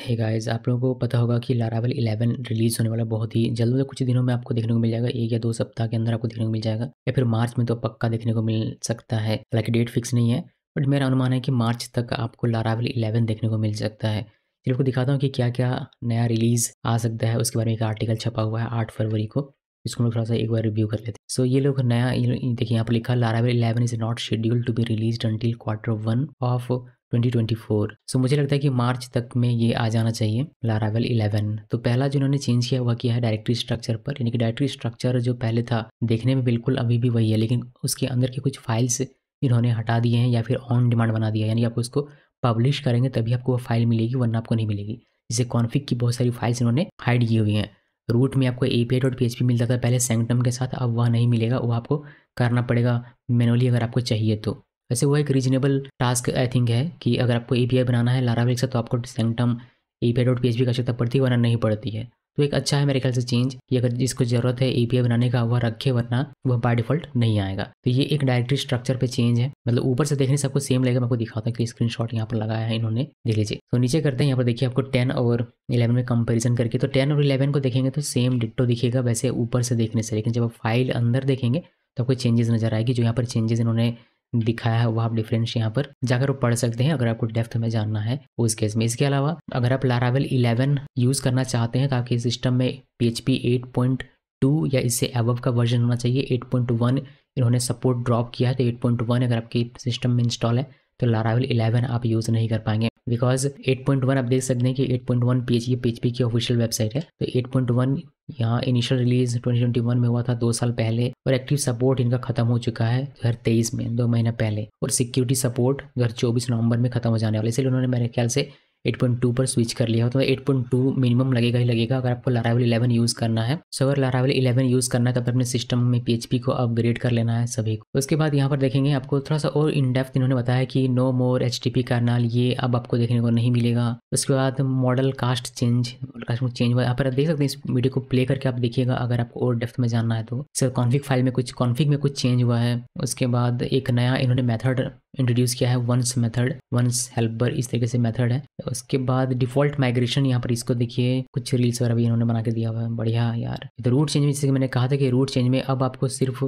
hey guys आप लोगों को पता होगा कि लारावल 11 रिलीज़ होने वाला बहुत ही जल्द मतलब कुछ दिनों में आपको देखने को मिल जाएगा एक या दो सप्ताह के अंदर आपको देखने को मिल जाएगा या फिर मार्च में तो पक्का देखने को मिल सकता है हालांकि डेट फिक्स नहीं है बट मेरा अनुमान है कि मार्च तक आपको लारावल इलेवन देखने को मिल सकता है फिर आपको दिखाता हूँ कि क्या क्या नया रिलीज़ आ सकता है उसके बारे में एक आर्टिकल छपा हुआ है आठ फरवरी को इसको हम थोड़ा सा एक बार रिव्यू कर लेते हैं सो so, ये लोग नया देखिए यहाँ पर लिखा Laravel eleven is not scheduled to be release until quarter one of 2024 so मुझे लगता है कि मार्च तक में ये आ जाना चाहिए लारावेल 11 तो पहला जो इन्होंने चेंज किया हुआ किया है डायरेक्टरी स्ट्रक्चर पर यानी कि डायरेक्टरी स्ट्रक्चर जो पहले था देखने में बिल्कुल अभी भी वही है लेकिन उसके अंदर के कुछ फाइल्स इन्होंने हटा दिए हैं या फिर ऑन डिमांड बना दिया यानी आप उसको पब्लिश करेंगे तभी आपको वो फाइल मिलेगी वरना आपको नहीं मिलेगी जिसे कॉन्फिक की बहुत सारी फाइल्स इन्होंने हाइड की हुई हैं रूट में आपको A P dot P H P मिलता था पहले सेंगटम के साथ अब वह नहीं मिलेगा वो आपको करना पड़ेगा मैनुअली अगर आपको चाहिए तो वैसे वो एक रीजनेबल टास्क आई थिंक है कि अगर आपको ए बनाना है लारावेल से तो आपको sanctum A P I dot P H की आवश्यकता पड़ती है वरना नहीं पड़ती है तो एक अच्छा है मेरे ख्याल से चेंज कि अगर जिसको जरूरत है ए बनाने का वह रखे वरना वह बाय डिफॉल्ट नहीं आएगा तो ये एक डायरेक्टरी स्ट्रक्चर पे चेंज है मतलब ऊपर से देखने से आपको सेम लगेगा मैं आपको दिखाता हूँ कि स्क्रीन शॉट यहाँ पर लगाया है इन्होंने देख लीजिए तो नीचे करते हैं यहाँ पर देखिए आपको टेन और इलेवन में कंपेरिजन करके तो टेन और इलेवन को देखेंगे तो सेम डिट्टो दिखेगा वैसे ऊपर से देखने से लेकिन जब आप फाइल अंदर देखेंगे तो आपको चेंजेस नजर आएगी जो यहाँ पर चेंजेस इन्होंने दिखाया है वो आप डिफरेंस यहाँ पर जाकर वो पढ़ सकते हैं अगर आपको डेफ्थ में जानना है उस केस में इसके अलावा अगर आप लारावेल इलेवन यूज़ करना चाहते हैं तो आपके सिस्टम में P H P eight point two या इससे एवब का वर्जन होना चाहिए एट पॉइंट वन इन्होंने सपोर्ट ड्रॉप किया है तो एट पॉइंट वन अगर आपके सिस्टम में इंस्टॉल है तो लारावेल इलेवन आप यूज़ नहीं कर पाएंगे बिकॉज 8.1 आप देख सकते हैं कि 8.1 पी एच ये पी की ऑफिशियल वेबसाइट है तो 8.1 यहाँ इनिशियल रिलीज 2021 में हुआ था दो साल पहले और एक्टिव सपोर्ट इनका खत्म हो चुका है दो हज़ार तेईस में दो महीना पहले और सिक्योरिटी सपोर्ट दो हज़ार चौबीस नवंबर में खत्म हो जाने वाले इसलिए उन्होंने मेरे ख्याल से 8.2 पर स्विच कर लिया हो तो 8.2 मिनिमम लगेगा ही लगेगा अगर आपको लारावल 11 यूज़ करना है सो अगर लारावल 11 यूज़ करना है तो अपने सिस्टम में पी को अपग्रेड कर लेना है सभी को उसके बाद यहाँ पर देखेंगे आपको थोड़ा सा और इन डेप्थ इन्होंने बताया कि नो मोर एच करनाल ये अब आपको देखने को नहीं मिलेगा उसके बाद model cast change cast change हुआ यहाँ पर आप देख सकते हैं इस वीडियो को प्ले करके आप देखिएगा अगर आपको और डेप्थ में जानना है तो सर कॉन्फिक फाइल में कुछ कॉन्फिक में कुछ चेंज हुआ है उसके बाद एक नया इन्होंने मेथड इंट्रोड्यूस किया है वंस मेथड वंस हेल्पर इस तरीके से मेथड है उसके बाद डिफॉल्ट माइग्रेशन यहाँ पर इसको देखिए कुछ रील्स वगैरह भी इन्होंने बना के दिया हुआ है बढ़िया यार तो रूट चेंज में जैसे मैंने कहा था कि रूट चेंज में अब आपको सिर्फ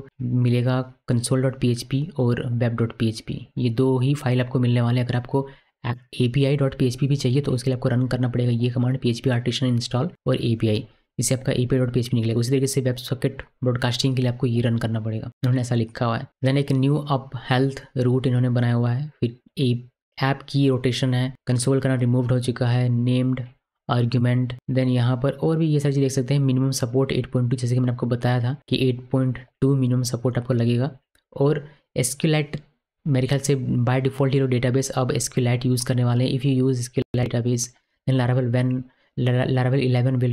मिलेगा console dot P H P और web dot P H P ये दो ही फाइल आपको मिलने वाले हैं अगर आपको A P I dot P H P भी चाहिए तो उसके लिए आपको रन करना पड़ेगा ये command P H P artisan install और ए पी आई इसे आपका E P dot P H P निकलेगा उसी तरीके से वेब सॉकेट ब्रॉडकास्टिंग के लिए आपको ये रन करना पड़ेगा उन्होंने ऐसा लिखा हुआ है देन एक न्यू अप हेल्थ रूट इन्होंने बनाया हुआ है फिर ए ऐप की रोटेशन है कंसोल करना रिमूव्ड हो चुका है नेम्ड आर्ग्यूमेंट देन यहाँ पर और भी ये सारी चीज़ देख सकते हैं मिनिमम सपोर्ट 8.2 जैसे कि मैंने आपको बताया था कि 8.2 मिनिमम सपोर्ट आपको लगेगा और एसक्यूलाइट मेरे ख्याल से बाय डिफॉल्ट ही डेटाबेस अब एसक्यूलाइट यूज़ करने वाले हैं if you use SQLite database then Laravel van three 11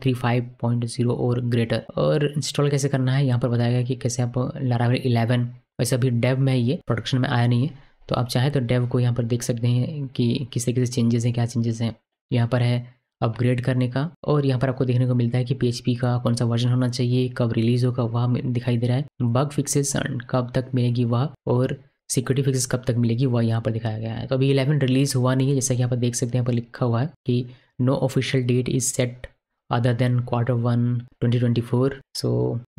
three five point zero और ग्रेटर और इंस्टॉल कैसे करना है यहाँ पर बताया गया कि कैसे आप लारावेल 11 वैसे अभी डेव में ये प्रोडक्शन में आया नहीं है तो आप चाहें तो डेव को यहाँ पर देख सकते हैं कि किस तरीके से चेंजेस हैं क्या चेंजेस हैं यहाँ पर है अपग्रेड करने का और यहाँ पर आपको देखने को मिलता है कि पी का कौन सा वर्जन होना चाहिए कब रिलीज होगा वह दिखाई दे रहा है बग फिक्सेस कब तक मिलेगी वह और सिक्योरिटी फिक्सेस कब तक मिलेगी वह यहाँ पर दिखाया गया है तो अभी इलेवन रिलीज़ हुआ नहीं है जैसा कि यहाँ पर देख सकते हैं यहाँ पर लिखा हुआ है कि no official date is set other than quarter one 2024 so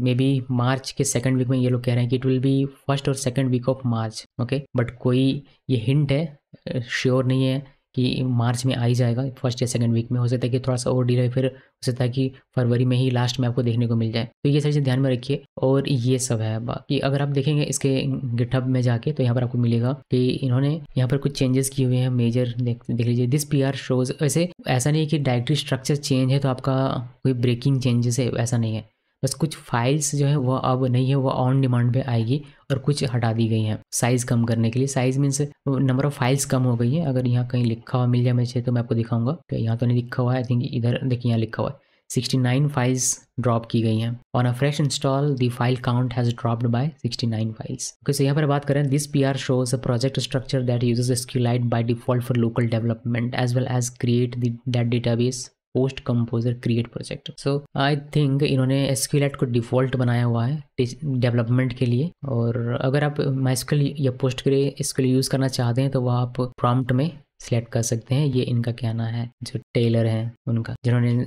may be March के सेकंड वीक में ये लोग कह रहे हैं कि इट विल बी फर्स्ट और second week of March okay but कोई ये हिंट है श्योर नहीं है कि मार्च में आ ही जाएगा फर्स्ट या सेकंड वीक में हो सकता है कि थोड़ा सा और डिले फिर हो सकता है कि फरवरी में ही लास्ट में आपको देखने को मिल जाए तो ये सारी चीज़ ध्यान में रखिए और ये सब है बाकी अगर आप देखेंगे इसके गिटहब में जाके तो यहाँ पर आपको मिलेगा कि इन्होंने यहाँ पर कुछ चेंजेस किए हुए हैं मेजर देख लीजिए दिस पी आर शोज ऐसे ऐसा नहीं है कि डायरेक्टरी स्ट्रक्चर चेंज है तो आपका कोई ब्रेकिंग चेंजेस है ऐसा नहीं है बस कुछ फाइल्स जो है वो अब नहीं है वो ऑन डिमांड पे आएगी और कुछ हटा दी गई हैं साइज़ कम करने के लिए size means number of files कम हो गई है अगर यहाँ कहीं लिखा हुआ मिल जाए मुझे तो मैं आपको दिखाऊंगा कि यहाँ तो नहीं लिखा हुआ है आई थिंक इधर देखिए यहाँ लिखा हुआ है 69 फाइल्स ड्रॉप की गई हैं on a fresh install the file count has dropped by 69 files okay so यहाँ पर बात करें this P R shows a project structure that uses SQLite by default for local development as well as create that database post composer create project so I think इन्होंने SQLite को default बनाया हुआ है development के लिए और अगर आप माइस्कल या पोस्ट के इसके यूज़ करना चाहते हैं तो वह आप प्रॉम्प्ट में सिलेक्ट कर सकते हैं ये इनका कहना है जो टेलर हैं उनका जिन्होंने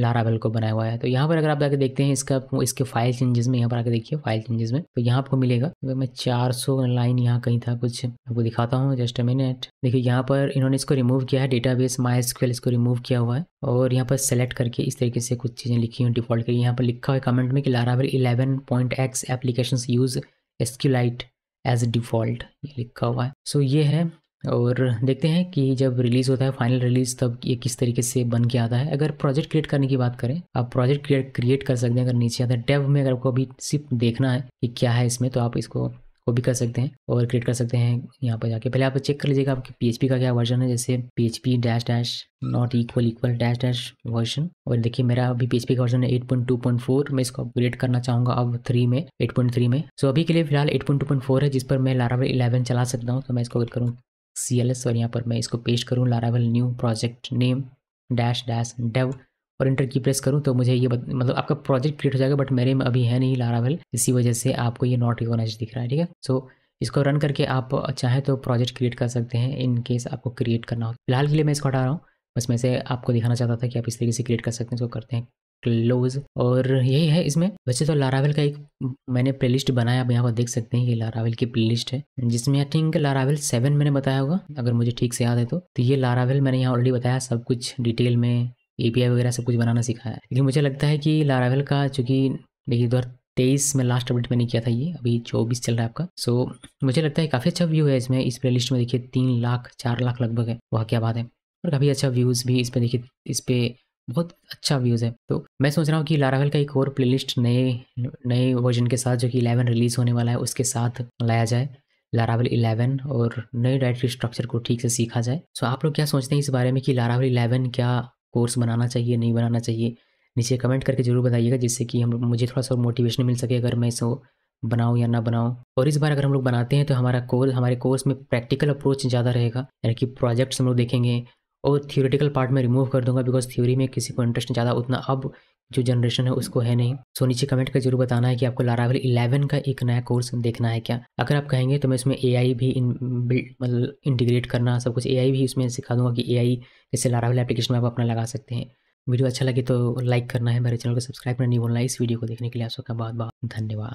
लारावेल को बनाया हुआ है तो यहाँ पर अगर आप जाकर देखते हैं इसका इसके फाइल चेंजेस में यहाँ पर आकर देखिए फाइल चेंजेस में तो यहाँ आपको मिलेगा अगर मैं 400 लाइन यहाँ कहीं था कुछ आपको दिखाता हूँ जस्ट मिनट देखिए यहाँ पर इन्होंने इसको रिमूव किया है डेटा बेस इसको रिमूव किया हुआ है और यहाँ पर सेलेक्ट करके इस तरीके से कुछ चीज़ें लिखी हुई डिफॉल्ट करिए यहाँ पर लिखा हुआ है कमेंट में कि Laravel eleven point X application use SQLite as default ये लिखा हुआ है सो so, ये है और देखते हैं कि जब रिलीज़ होता है फाइनल रिलीज़ तब ये किस तरीके से बन के आता है अगर प्रोजेक्ट क्रिएट करने की बात करें आप प्रोजेक्ट क्रिएट कर सकते हैं अगर नीचे आता है डेव में अगर आपको अभी सिर्फ देखना है कि क्या है इसमें तो आप इसको वो भी कर सकते हैं और क्रिएट कर सकते हैं यहाँ पर जाके पहले आप चेक कर लीजिएगा आपके पी का क्या वर्जन है जैसे P dash dash not equal equal dash dash version और देखिए मेरा अभी पी का वर्जन है 8.2.4 मैं इसको अपग्रेड करना चाहूँगा अब थ्री में 8.3 में सो so, अभी के लिए फिलहाल 8.2.4 है जिस पर मैं लारावल 11 चला सकता हूँ तो मैं इसको अगर करूँ सी एल एस और यहाँ पर मैं इसको पेस्ट करूँ Laravel new project name dash dash dev और इंटर की प्रेस करूँ तो मुझे ये मतलब आपका प्रोजेक्ट क्रिएट हो जाएगा बट मेरे में अभी है नहीं लारावल इसी वजह से आपको ये नॉट रिकॉनाइज दिख रहा है ठीक है सो इसको रन करके आप चाहें तो प्रोजेक्ट क्रिएट कर सकते हैं इन केस आपको क्रिएट करना हो फिलहाल के लिए मैं इसको हटा रहा हूँ बस मैं से आपको दिखाना चाहता था कि आप इस तरीके से क्रिएट कर सकते हैं इसको करते हैं क्लोज और यही है इसमें वैसे तो लारावेल का एक मैंने प्लेलिस्ट बनाया आप यहाँ पर देख सकते हैं ये लारावेल की प्लेलिस्ट है जिसमें आई थिंक लारावेल सेवन मैंने बताया होगा अगर मुझे ठीक से याद है तो तो ये लारावेल मैंने यहाँ ऑलरेडी बताया सब कुछ डिटेल में आई वगैरह सब कुछ बनाना सिखाया लेकिन मुझे लगता है कि लारावेल का चूँकि देखिए दो तेईस में लास्ट अपडेट मैंने किया था ये अभी चौबीस चल रहा है आपका सो so, मुझे लगता है काफ़ी अच्छा व्यू है इसमें इस लिस्ट में देखिए तीन लाख चार लाख लगभग है वह क्या बात है और काफ़ी अच्छा व्यूज़ भी इस पर देखिए इस पर बहुत अच्छा व्यूज़ है तो मैं सोच रहा हूँ कि लारावेल का एक और प्लेलिस्ट नए नए वर्जन के साथ जो कि इलेवन रिलीज़ होने वाला है उसके साथ लाया जाए लारावल इलेवन और नए डायरेक्टरी स्ट्रक्चर को ठीक से सीखा जाए सो आप लोग क्या सोचते हैं इस बारे में कि लारावल इलेवन क्या कोर्स बनाना चाहिए नहीं बनाना चाहिए नीचे कमेंट करके ज़रूर बताइएगा जिससे कि हम मुझे थोड़ा सा मोटिवेशन मिल सके अगर मैं इसको बनाऊँ या ना बनाऊँ और इस बार अगर हम लोग बनाते हैं तो हमारा कोर्स हमारे कोर्स में प्रैक्टिकल अप्रोच ज़्यादा रहेगा यानी कि प्रोजेक्ट्स हम लोग देखेंगे और थियोरेटिकल पार्ट में रिमूव कर दूंगा बिकॉज थ्योरी में किसी को इंटरेस्ट ज़्यादा उतना अब जो जनरेशन है उसको है नहीं सो नीचे कमेंट कर जरूर बताना है कि आपको लारावल 11 का एक नया कोर्स देखना है क्या अगर आप कहेंगे तो मैं इसमें ए भी इन मतलब इंटीग्रेट करना सब कुछ ए भी इसमें सिखा दूंगा कि ए आई जैसे लारावल एप्लीकेशन में आप अपना लगा सकते हैं वीडियो अच्छा लगे तो लाइक करना है मेरे चैनल को सब्सक्राइब करना नहीं बोलना इस वीडियो को देखने के लिए आप सबका बहुत बहुत धन्यवाद